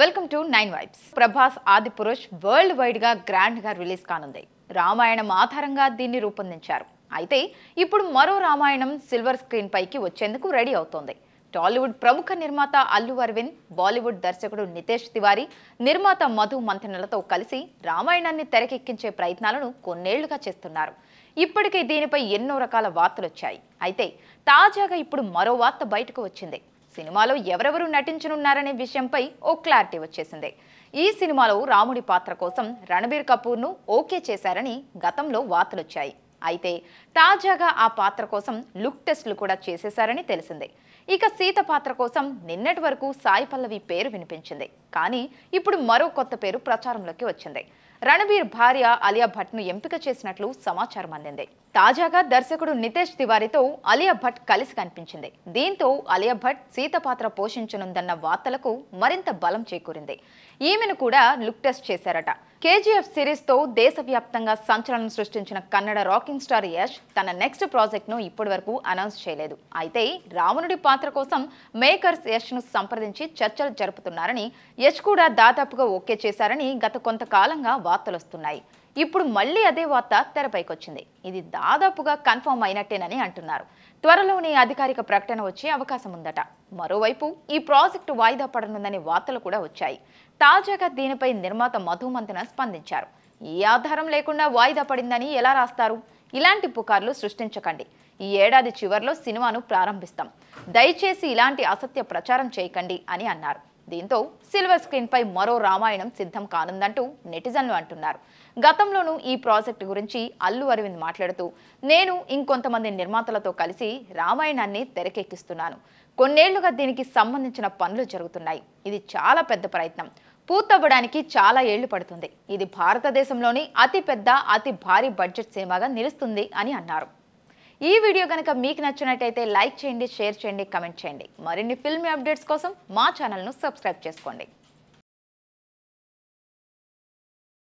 welcome to nine vibes Prabhas Adipurush world wide గా grand గా release కానుంది రామాయణం ఆధారంగా దీన్ని రూపొందించారు అయితే ఇప్పుడు మరో రామాయణం సిల్వర్ స్క్రీన్ పైకి వచ్చేందుకు రెడీ అవుతోంది టాలీవుడ్ ప్రముఖ నిర్మాత అల్లు అరవింద్ బాలీవుడ్ దర్శకుడు నితేష్ తివారీ నిర్మాత మధు మంతనలతో కలిసి రామాయణాన్ని తెరకెక్కించే ప్రయత్నాలను కొన్నేళ్లుగా చేస్తున్నారు ఇప్పటికే దీనిపై ఎన్నో రకాల వార్తలు వచ్చాయి అయితే తాజాగా ఇప్పుడు మరో వార్త బయటకు వచ్చింది సినిమాలో ఎవరెవరు నటించనున్నారనే విషయంపై ఓ క్లారిటీ వచ్చేసింది ఈ సినిమాలో రాముడి పాత్ర కోసం రణబీర్ కపూర్ను ఓకే చేశారని గతంలో వార్తలొచ్చాయి అయితే తాజాగా ఆ పాత్ర కోసం లుక్ టెస్ట్లు కూడా చేసేశారని తెలిసింది ఇక సీత పాత్ర కోసం నిన్నటి వరకు సాయి పల్లవి పేరు వినిపించింది కానీ ఇప్పుడు మరో కొత్త పేరు ప్రచారంలోకి వచ్చింది రణబీర్ భార్య అలియా భట్ను ఎంపిక చేసినట్లు సమాచారం అందింది తాజాగా దర్శకుడు నితేష్ తివారితో అలియా భట్ కలిసి కనిపించింది దీంతో అలియా భట్ సీత పాత్ర పోషించనుందన్న వార్తలకు మరింత బలం చేకూరింది ఈమెను కూడా లుక్ టెస్ట్ చేశారట కేజీఎఫ్ సిరీస్తో దేశవ్యాప్తంగా సంచలనం సృష్టించిన కన్నడ రాకింగ్ స్టార్ యష్ తన నెక్స్ట్ ప్రాజెక్ట్ను ఇప్పటి వరకు అనౌన్స్ చేయలేదు అయితే రావణుడి పాత్ర కోసం మేకర్స్ యష్ను సంప్రదించి చర్చలు జరుపుతున్నారని యష్ కూడా దాదాపుగా ఓకే చేశారని గత కొంతకాలంగా వార్తలొస్తున్నాయి ఇప్పుడు మళ్ళీ అదే వార్త తెరపైకి వచ్చింది ఇది దాదాపుగా కన్ఫర్మ్ అయినట్టేనని అంటున్నారు త్వరలోనే అధికారిక ప్రకటన వచ్చే అవకాశం ఉందట మరోవైపు ఈ ప్రాజెక్టు వాయిదా పడనుందనే వార్తలు కూడా వచ్చాయి తాజాగా దీనిపై నిర్మాత మధుమంతన స్పందించారు ఏ ఆధారం లేకుండా వాయిదా పడిందని ఎలా రాస్తారు ఇలాంటి పుకార్లు సృష్టించకండి ఈ ఏడాది చివరిలో సినిమాను ప్రారంభిస్తాం దయచేసి ఇలాంటి అసత్య ప్రచారం చేయకండి అని అన్నారు దీంతో సిల్వర్ స్క్రీన్పై మరో రామాయణం సిద్ధం కానుందంటూ నెటిజన్లు అంటున్నారు గతంలోనూ ఈ ప్రాజెక్టు గురించి అల్లు అరవింద్ మాట్లాడుతూ నేను ఇంకొంతమంది నిర్మాతలతో కలిసి రామాయణాన్ని తెరకెక్కిస్తున్నాను కొన్నేళ్లుగా దీనికి సంబంధించిన పనులు జరుగుతున్నాయి ఇది చాలా పెద్ద ప్రయత్నం పూర్తవ్వడానికి చాలా ఏళ్లు పడుతుంది ఇది భారతదేశంలోని అతిపెద్ద అతి భారీ బడ్జెట్ సినిమాగా నిలుస్తుంది అని అన్నారు ఈ వీడియో కనుక మీకు నచ్చినట్టయితే లైక్ చేయండి షేర్ చేయండి కమెంట్ చేయండి మరిన్ని ఫిల్మీ అప్డేట్స్ కోసం మా ఛానల్ను సబ్స్క్రైబ్ చేసుకోండి